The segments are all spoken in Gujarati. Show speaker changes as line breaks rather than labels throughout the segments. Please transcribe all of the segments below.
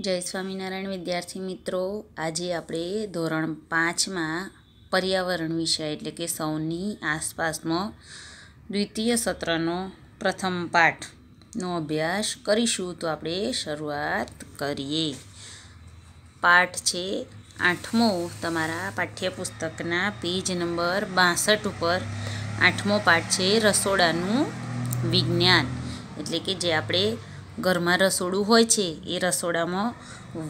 જય સ્વામિનારાયણ વિદ્યાર્થી મિત્રો આજે આપણે ધોરણ પાંચમાં પર્યાવરણ વિષય એટલે કે સૌની આસપાસનો દ્વિતીય સત્રનો પ્રથમ પાઠનો અભ્યાસ કરીશું તો આપણે શરૂઆત કરીએ પાઠ છે આઠમો તમારા પાઠ્યપુસ્તકના પેજ નંબર બાસઠ ઉપર આઠમો પાઠ છે રસોડાનું વિજ્ઞાન એટલે કે જે આપણે ઘરમાં રસોડું હોય છે એ રસોડામાં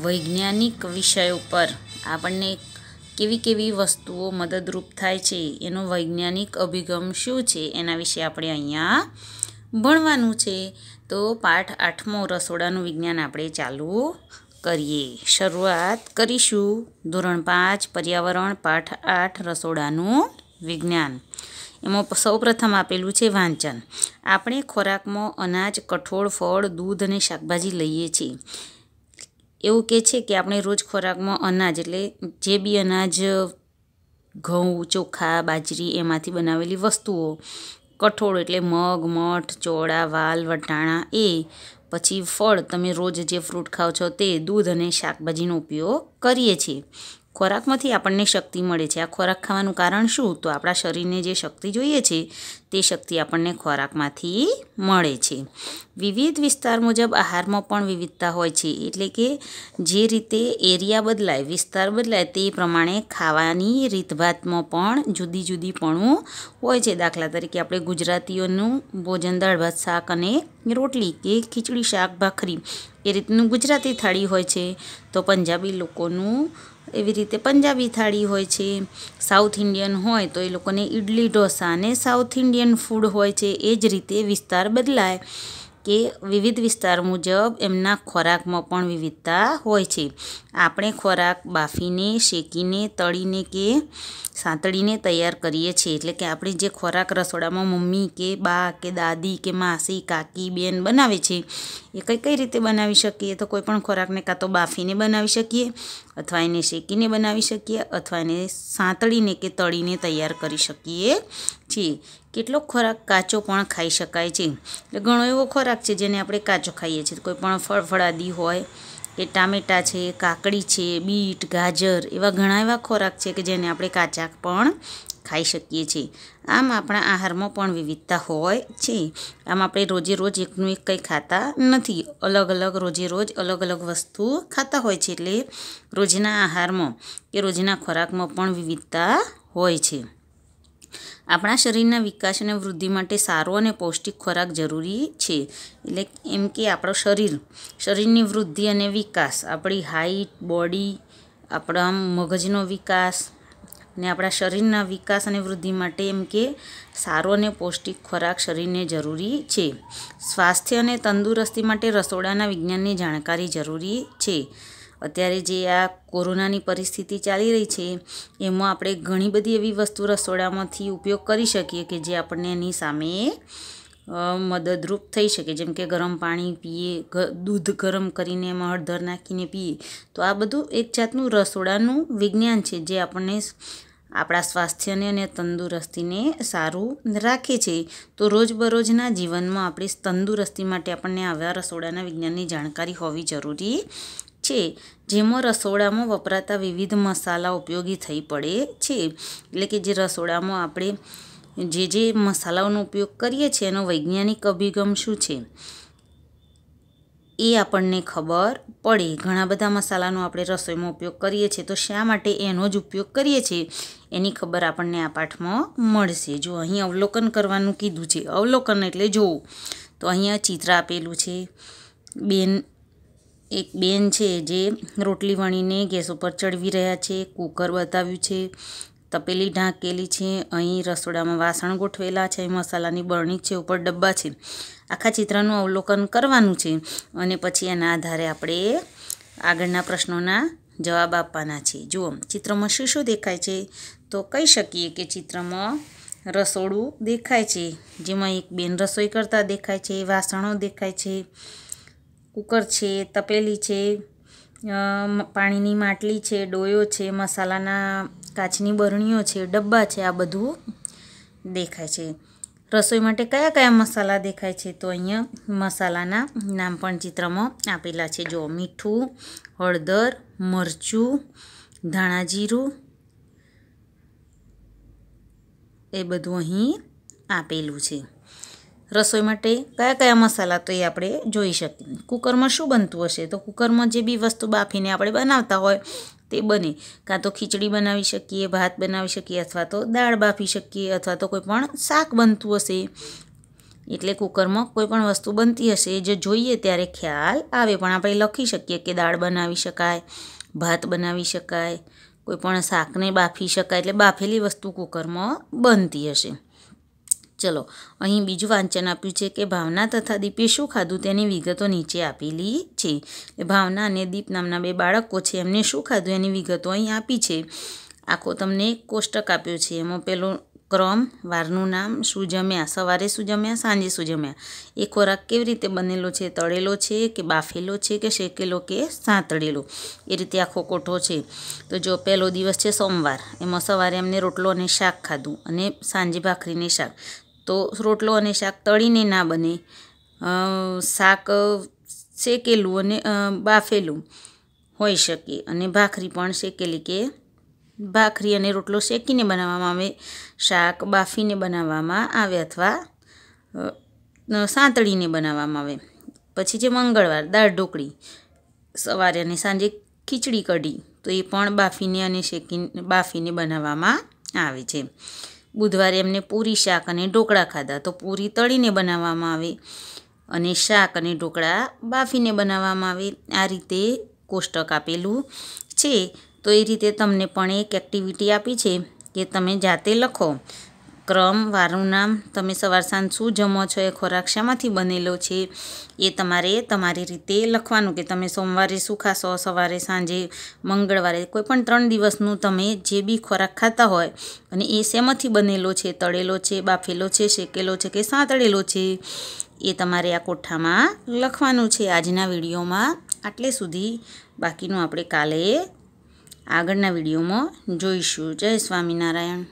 વૈજ્ઞાનિક વિષય ઉપર આપણને કેવી કેવી વસ્તુઓ મદદરૂપ થાય છે એનો વૈજ્ઞાનિક અભિગમ શું છે એના વિશે આપણે અહીંયા ભણવાનું છે તો પાઠ આઠમો રસોડાનું વિજ્ઞાન આપણે ચાલુ કરીએ શરૂઆત કરીશું ધોરણ પાંચ પર્યાવરણ પાઠ આઠ રસોડાનું વિજ્ઞાન એમાં સૌપ્રથમ આપેલું છે વાંચન આપણે ખોરાકમાં અનાજ કઠોળ ફળ દૂધ અને શાકભાજી લઈએ છીએ એવું કહે છે કે આપણે રોજ ખોરાકમાં અનાજ એટલે જે બી અનાજ ઘઉં ચોખા બાજરી એમાંથી બનાવેલી વસ્તુઓ કઠોળ એટલે મગ મઠ ચોળા વાલ વટાણા એ પછી ફળ તમે રોજ જે ફ્રૂટ ખાઓ છો તે દૂધ અને શાકભાજીનો ઉપયોગ કરીએ છીએ ખોરાકમાંથી આપણને શક્તિ મળે છે આ ખોરાક ખાવાનું કારણ શું તો આપણા શરીરને જે શક્તિ જોઈએ છે તે શક્તિ આપણને ખોરાકમાંથી મળે છે વિવિધ વિસ્તાર મુજબ આહારમાં પણ વિવિધતા હોય છે એટલે કે જે રીતે એરિયા બદલાય વિસ્તાર બદલાય તે પ્રમાણે ખાવાની રીતભાતમાં પણ જુદી જુદીપણું હોય છે દાખલા તરીકે આપણે ગુજરાતીઓનું ભોજન દાળ ભાત શાક અને રોટલી કે ખીચડી શાક ભાખરી એ રીતનું ગુજરાતી થાળી હોય છે તો પંજાબી લોકોનું એવી રીતે પંજાબી થાળી હોય છે સાઉથ ઇન્ડિયન હોય તો એ લોકોને ઇડલી ઢોસા અને સાઉથ ઇન્ડિયન ફૂડ હોય છે એ જ રીતે વિસ્તાર બદલાય કે વિવિધ વિસ્તાર મુજબ એમના ખોરાકમાં પણ વિવિધતા હોય છે આપણે ખોરાક બાફીને શેકીને તળીને કે સાંતળીને તૈયાર કરીએ છીએ એટલે કે આપણે જે ખોરાક રસોડામાં મમ્મી કે બા કે દાદી કે માસી કાકી બેન બનાવે છે એ કઈ કઈ રીતે બનાવી શકીએ તો કોઈ પણ ખોરાકને કાં તો બાફીને બનાવી શકીએ અથવા એને શેકીને બનાવી શકીએ અથવા એને સાંતળીને કે તળીને તૈયાર કરી શકીએ છીએ કેટલોક ખોરાક કાચો પણ ખાઈ શકાય છે એટલે ઘણો એવો ખોરાક છે જેને આપણે કાચો ખાઈએ છીએ કોઈ પણ ફળફળાદી હોય કે ટામેટાં છે કાકડી છે બીટ ગાજર એવા ઘણા એવા ખોરાક છે કે જેને આપણે કાચા પણ ખાઈ શકીએ છીએ આમ આપણા આહારમાં પણ વિવિધતા હોય છે આમ આપણે રોજે રોજ એકનું એક કંઈ ખાતા નથી અલગ અલગ રોજે રોજ અલગ અલગ વસ્તુ ખાતા હોય છે એટલે રોજના આહારમાં કે રોજના ખોરાકમાં પણ વિવિધતા હોય છે આપણા શરીરના વિકાસ અને વૃદ્ધિ માટે સારો અને પૌષ્ટિક ખોરાક જરૂરી છે એટલે એમ કે આપણો શરીર શરીરની વૃદ્ધિ અને વિકાસ આપણી હાઇટ બોડી આપણા મગજનો વિકાસ ને આપણા શરીરના વિકાસ અને વૃદ્ધિ માટે એમ કે સારો અને પૌષ્ટિક ખોરાક શરીરને જરૂરી છે સ્વાસ્થ્ય અને તંદુરસ્તી માટે રસોડાના વિજ્ઞાનની જાણકારી જરૂરી છે અત્યારે જે આ કોરોનાની પરિસ્થિતિ ચાલી રહી છે એમાં આપણે ઘણી બધી એવી વસ્તુ રસોડામાંથી ઉપયોગ કરી શકીએ કે જે આપણને એની સામે મદદરૂપ થઈ શકે જેમ કે ગરમ પાણી પીએ દૂધ ગરમ કરીને એમાં હળદર નાખીને પીએ તો આ બધું એક જાતનું રસોડાનું વિજ્ઞાન છે જે આપણને આપણા સ્વાસ્થ્યને અને તંદુરસ્તીને સારું રાખે છે તો રોજબરોજના જીવનમાં આપણે તંદુરસ્તી માટે આપણને આવા રસોડાના વિજ્ઞાનની જાણકારી હોવી જરૂરી છે જેમાં રસોડામાં વપરાતા વિવિધ મસાલા ઉપયોગી થઈ પડે છે એટલે કે જે રસોડામાં આપણે જે જે મસાલાઓનો ઉપયોગ કરીએ છીએ એનો વૈજ્ઞાનિક અભિગમ શું છે એ આપણને ખબર પડે ઘણા બધા મસાલાનો આપણે રસોઈમાં ઉપયોગ કરીએ છીએ તો શા માટે એનો જ ઉપયોગ કરીએ છીએ એની ખબર આપણને આ પાઠમાં મળશે જો અહીં અવલોકન કરવાનું કીધું છે અવલોકન એટલે જોવું તો અહીંયા ચિત્ર આપેલું છે બેન એક બેન છે જે રોટલી વણીને ગેસ ઉપર ચડવી રહ્યા છે કુકર બતાવ્યું છે તપેલી ઢાંકેલી છે અહીં રસોડામાં વાસણ ગોઠવેલા છે મસાલાની બરણી છે ઉપર ડબ્બા છે આખા ચિત્રનું અવલોકન કરવાનું છે અને પછી એના આધારે આપણે આગળના પ્રશ્નોના જવાબ આપવાના છે જુઓ ચિત્રમાં શું શું દેખાય છે તો કહી શકીએ કે ચિત્રમાં રસોડું દેખાય છે જેમાં એક બેન રસોઈ કરતા દેખાય છે વાસણો દેખાય છે કુકર છે તપેલી છે પાણીની માટલી છે ડોયો છે મસાલાના કાચની બરણીઓ છે ડબ્બા છે આ બધું દેખાય છે રસોઈ માટે કયા કયા મસાલા દેખાય છે તો અહીંયા મસાલાના નામ પણ ચિત્રમાં આપેલા છે જો મીઠું હળદર મરચું ધાણા જીરું એ બધું અહીં આપેલું છે રસોઈ માટે કયા કયા મસાલા તો એ આપણે જોઈ શકીએ કુકરમાં શું બનતું હશે તો કુકરમાં જે બી વસ્તુ બાફીને આપણે બનાવતા હોય તે બને કાં તો ખીચડી બનાવી શકીએ ભાત બનાવી શકીએ અથવા તો દાળ બાફી શકીએ અથવા તો કોઈ પણ શાક બનતું હશે એટલે કુકરમાં કોઈ પણ વસ્તુ બનતી હશે જે જોઈએ ત્યારે ખ્યાલ આવે પણ આપણે લખી શકીએ કે દાળ બનાવી શકાય ભાત બનાવી શકાય કોઈ પણ શાકને બાફી શકાય એટલે બાફેલી વસ્તુ કુકરમાં બનતી હશે ચલો અહીં બીજું વાંચન આપ્યું છે કે ભાવના તથા દીપે શું ખાધું તેની વિગતો નીચે આપેલી છે ભાવના અને દીપ નામના બે બાળકો છે એમને શું ખાધું એની વિગતો અહીં આપી છે આખો તમને એક કોષ્ટક આપ્યો છે એમાં પેલો ક્રમ વારનું નામ શું જમ્યા સવારે શું જમ્યા સાંજે શું જમ્યા એ ખોરાક કેવી રીતે બનેલો છે તળેલો છે કે બાફેલો છે કે શેકેલો કે સાંતળેલો એ રીતે આખો કોઠો છે તો જો પહેલો દિવસ છે સોમવાર એમાં સવારે એમને રોટલો અને શાક ખાધું અને સાંજે ભાખરીને શાક તો રોટલો અને શાક તળીને ના બને શાક શેકેલું અને બાફેલું હોઈ શકે અને ભાખરી પણ શેકેલી કે ભાખરી અને રોટલો શેકીને બનાવવામાં આવે શાક બાફીને બનાવવામાં આવે અથવા સાંતળીને બનાવવામાં આવે પછી છે મંગળવાર દાળ ઢોકળી સવારે અને સાંજે ખીચડી કઢી તો એ પણ બાફીને અને શેકીને બાફીને બનાવવામાં આવે છે બુધવારે એમને પૂરી શાક અને ઢોકળા ખાધા તો પૂરી તળીને બનાવવામાં આવે અને શાક અને ઢોકળા બાફીને બનાવવામાં આવે આ રીતે કોષ્ટક આપેલું છે તો એ રીતે તમને પણ એક એક્ટિવિટી આપી છે કે તમે જાતે લખો ક્રમ વારું નામ તમે સવાર સાંજ શું જમો છો એ ખોરાક શામાંથી બનેલો છે એ તમારે તમારી રીતે લખવાનું કે તમે સોમવારે શું ખાશો સવારે સાંજે મંગળવારે કોઈ પણ ત્રણ દિવસનું તમે જે બી ખોરાક ખાતા હોય અને એ શેમાંથી બનેલો છે તળેલો છે બાફેલો છે શેકેલો છે કે સાંતળેલો છે એ તમારે આ કોઠામાં લખવાનું છે આજના વિડીયોમાં આટલે સુધી બાકીનું આપણે કાલે આગળના વિડીયોમાં જોઈશું જય સ્વામિનારાયણ